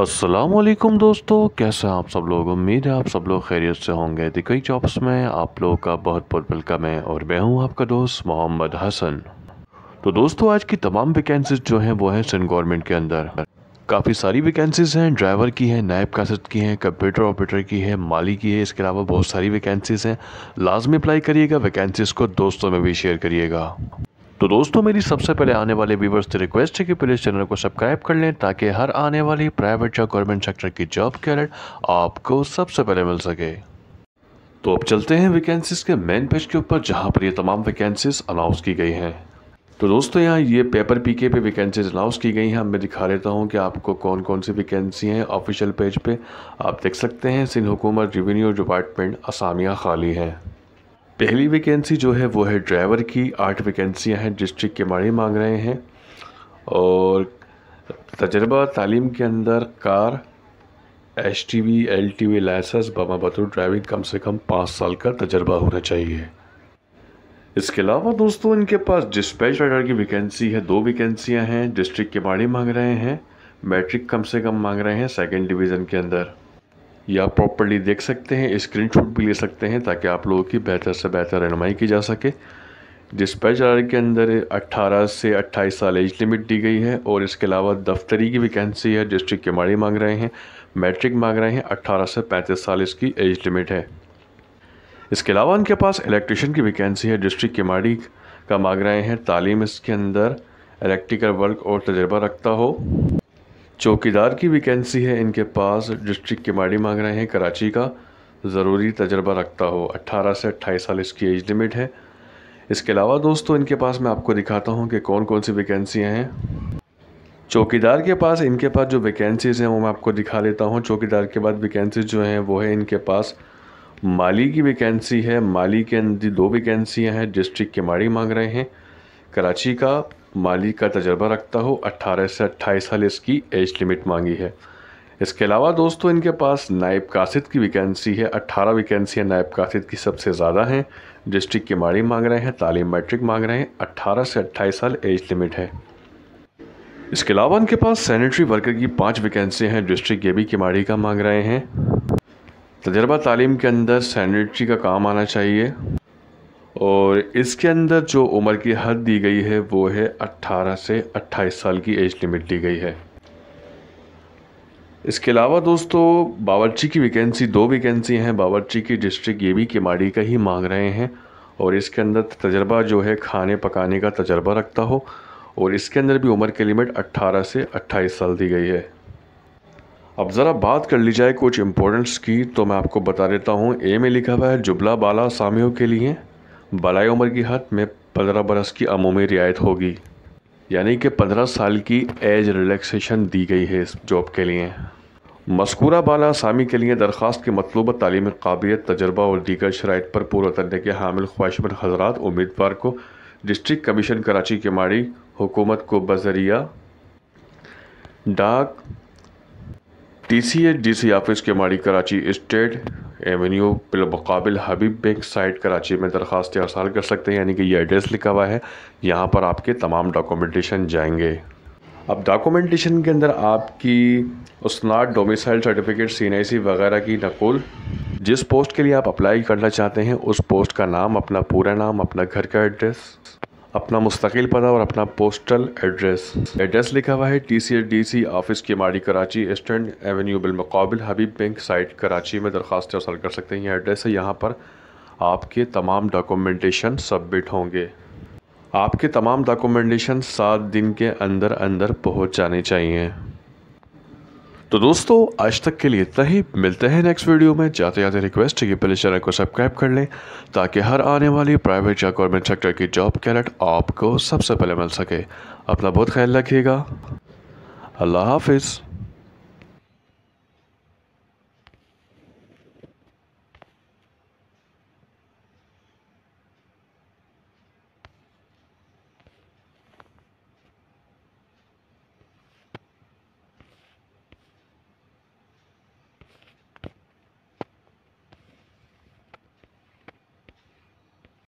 असलम दोस्तों कैसे हैं आप सब लोग उम्मीद है आप सब लोग खैरियत से होंगे दिकई जॉब्स में आप लोगों का बहुत बहुत वेलकम है और मैं हूं आपका दोस्त मोहम्मद हसन तो दोस्तों आज की तमाम वैकेंसीज जो हैं वो हैं सिंध गवर्नमेंट के अंदर काफ़ी सारी वैकेंसीज हैं ड्राइवर की हैं नायब कासद की हैं कंप्यूटर ऑपरेटर की है माली की है इसके अलावा बहुत सारी वैकेंसीज हैं लाजमी अप्लाई करिएगा वैकेंसीज को दोस्तों में भी शेयर करिएगा तो दोस्तों मेरी सबसे पहले आने वाले व्यूवर्स से रिक्वेस्ट है कि प्लीज़ चैनल को सब्सक्राइब कर लें ताकि हर आने वाली प्राइवेट या गवर्नमेंट सेक्टर की जॉब के अलर्ट आपको सबसे पहले मिल सके तो अब चलते हैं वैकेंसीज के मेन पेज के ऊपर जहाँ पर ये तमाम वैकेंसीज अनाउंस की गई हैं तो दोस्तों यहाँ ये पेपर पीके पे वैकेंसीज अनाउंस की गई हैं मैं दिखा देता हूँ कि आपको कौन कौन सी वैकेंसी हैं ऑफिशियल पेज पे आप देख सकते हैं सिंध हुकूमत रेवेन्यू डिपार्टमेंट असामिया खाली हैं पहली वैकेंसी जो है वो है ड्राइवर की आठ वैकेंसियां हैं डिस्ट्रिक्ट के माड़ी मांग रहे हैं और तजर्बा तालीम के अंदर कार H T V L T V licence बामा बतौर ड्राइविंग कम से कम पाँच साल का तजर्बा होना चाहिए इसके अलावा दोस्तों इनके पास डिस्पैच राइडर की वैकेंसी है दो वैकेंसियां हैं डिस्ट्रिक्ट के बाड़ी मांग रहे हैं मैट्रिक कम से कम मांग रहे हैं सेकेंड डिवीज़न के अंदर या प्रॉपरली देख सकते हैं स्क्रीन शॉट भी ले सकते हैं ताकि आप लोगों की बेहतर से बेहतर रहनमाई की जा सके डिस्पैच आर के अंदर 18 से 28 साल एज लिमिट दी गई है और इसके अलावा दफ्तरी की वैकेंसी है डिस्ट्रिक्ट के माड़ी मांग रहे हैं मैट्रिक मांग रहे हैं 18 से 35 साल इसकी एज लिमिट है इसके अलावा उनके पास इलेक्ट्रिशियन की वैकेंसी है डिस्ट्रिक्ट के माड़ी का मांग रहे हैं तालीम इसके अंदर इलेक्ट्रिकल वर्क और तजर्बा रखता हो चौकीदार की वैकेंसी है इनके पास डिस्ट्रिक्ट किमाड़ी मांग रहे हैं कराची का ज़रूरी तजर्बा रखता हो 18 से 28 साल इसकी एज लिमिट है इसके अलावा दोस्तों इनके पास मैं आपको दिखाता हूँ कि कौन कौन सी वैकेंसियाँ हैं चौकीदार के पास इनके पास जो वैकेंसीज़ हैं वो मैं आपको दिखा लेता हूँ चौकीदार के बाद वैकेंसीज जो हैं वो है इनके पास माली की वैकेंसी है माली के अंदर दो वैकेंसियाँ हैं डिस्ट्रिक्ट किमाड़ी मांग रहे हैं कराची का माली का तजर्बा रखता हो 18 से 28 साल इसकी एज लिमिट मांगी है इसके अलावा दोस्तों इनके पास नायब कासिद की वैकेंसी है 18 वैकेंसी है नायब कासिद की सबसे ज़्यादा हैं डिस्ट्रिक्ट की माड़ी मांग रहे हैं तालीम मैट्रिक मांग रहे हैं 18 से 28 साल एज लिमिट है इसके अलावा इनके पास सैनिटरी वर्कर की पाँच वैकेंसी हैं डिस्ट्रिक्ट गेबी की माड़ी का मांग रहे हैं तजर्बा तालीम के अंदर सैनिटरी का काम आना चाहिए और इसके अंदर जो उम्र की हद दी गई है वो है 18 से 28 साल की एज लिमिट दी गई है इसके अलावा दोस्तों बावर्ची की वैकेंसी दो वैकेंसी हैं बावर्ची की डिस्ट्रिक्ट ये भी किमाड़ी का ही मांग रहे हैं और इसके अंदर तजर्बा जो है खाने पकाने का तजर्बा रखता हो और इसके अंदर भी उम्र की लिमिट 18 से 28 साल दी गई है अब ज़रा बात कर ली जाए कुछ इम्पोर्टेंट्स की तो मैं आपको बता देता हूँ ए में लिखा हुआ है जुबला बाला सामियों के लिए बलाई उम्र की हद में पंद्रह बरस की अमूमी रियायत होगी यानी कि पंद्रह साल की एज रिलैक्सेशन दी गई है इस जॉब के लिए मस्कूरा बाला आसामी के लिए दरख्वास्त के मतलूब तालीमी काबिलियत तजर्बा और दीगर शराइ पर पूरा उतरने के हामिल ख्वाहिशमंद हजरात उम्मीदवार को डिस्ट्रिक्ट कमीशन कराची के माड़ी हुकूमत को बजरिया डाक T C H D C office Keamari Karachi estate avenue बकाबिल हबीब बेग साइट कराची में दरख्वास्त अरसाल कर सकते हैं यानी कि ये एड्रेस लिखा हुआ है यहाँ पर आपके तमाम डॉक्यूमेंटेशन जाएंगे अब डॉक्यूमेंटेशन के अंदर आपकी उसनाद डोमिसाइल सर्टिफिकेट सी वगैरह की नकुल जिस पोस्ट के लिए आप अप्लाई करना चाहते हैं उस पोस्ट का नाम अपना पूरा नाम अपना घर का एड्रेस अपना मुस्तकिल पता और अपना पोस्टल एड्रेस एड्रेस लिखा हुआ है T C D C office Keamari Karachi stand avenue बिलमकबिल हबीब बैंक साइट कराची में दरख्वास्त असल कर सकते हैं यह एड्रेस है यहाँ पर आपके तमाम डॉक्यूमेंटेशन सबमिट होंगे आपके तमाम डॉक्यूमेंटेशन सात दिन के अंदर अंदर पहुँच जाने चाहिए तो दोस्तों आज तक के लिए इतना ही मिलते हैं नेक्स्ट वीडियो में जाते जाते रिक्वेस्ट है कि पहले चैनल को सब्सक्राइब कर लें ताकि हर आने वाली प्राइवेट या गवर्नमेंट सेक्टर की जॉब कैलेट आपको सबसे पहले मिल सके अपना बहुत ख्याल रखिएगा अल्लाह हाफिज़